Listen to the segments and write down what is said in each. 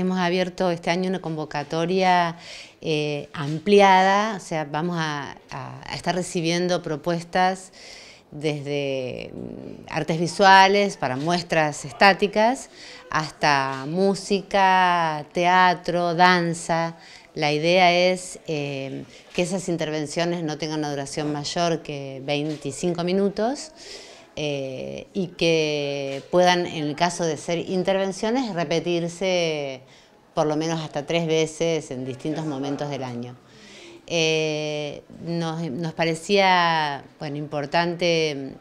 hemos abierto este año una convocatoria eh, ampliada, o sea, vamos a, estar recibiendo propuestas desde mm, artes visuales para muestras estáticas hasta música, teatro, danza. La idea es eh, que esas intervenciones no tengan una duración mayor que 25 minutos eh, y que puedan, en el caso de ser intervenciones, repetirse por lo menos hasta tres veces en distintos momentos del año. Eh, nos, parecía bueno, importante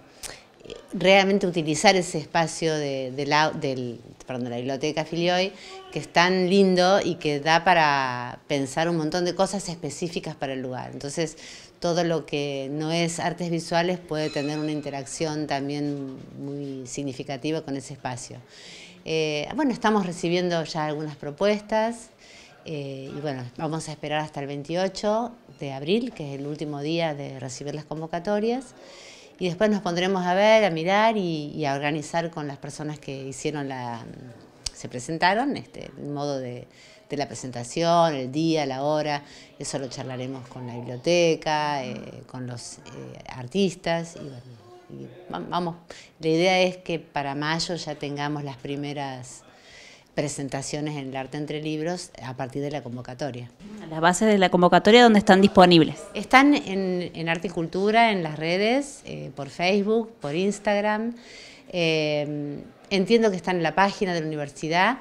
realmente utilizar ese espacio de, la, la biblioteca Filioy, que es tan lindo y que da para pensar un montón de cosas específicas para el lugar. Entonces, todo lo que no es artes visuales puede tener una interacción también muy significativa con ese espacio. Eh, bueno, estamos recibiendo ya algunas propuestas. Eh, y bueno, vamos a esperar hasta el 28 de abril, que es el último día de recibir las convocatorias y después nos pondremos a ver, a mirar y, a organizar con las personas que hicieron la, se presentaron, este, el modo de, la presentación, el día, la hora, eso lo charlaremos con la biblioteca, eh, con los eh, artistas vamos, la idea es que para mayo ya tengamos las primeras presentaciones en el arte entre libros a partir de la convocatoria. ¿Las bases de la convocatoria dónde están disponibles? Están en, Arte y Cultura, en las redes, eh, por Facebook, por Instagram. Eh, entiendo que están en la página de la universidad.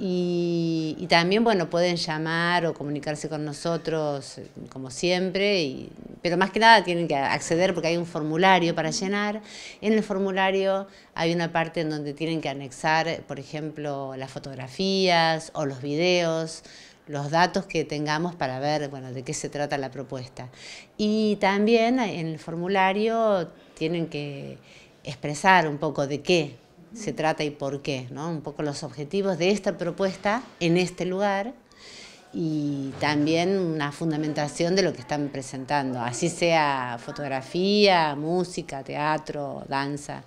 Y, también, pueden llamar o comunicarse con nosotros, eh, como siempre, pero más que nada tienen que acceder porque hay un formulario para llenar. En el formulario hay una parte en donde tienen que anexar, por ejemplo, las fotografías o los videos, los datos que tengamos para ver, de qué se trata la propuesta. Y también en el formulario tienen que expresar un poco de qué se trata y por qué, ¿no? un poco los objetivos de esta propuesta en este lugar y también una fundamentación de lo que están presentando, así sea fotografía, música, teatro, danza.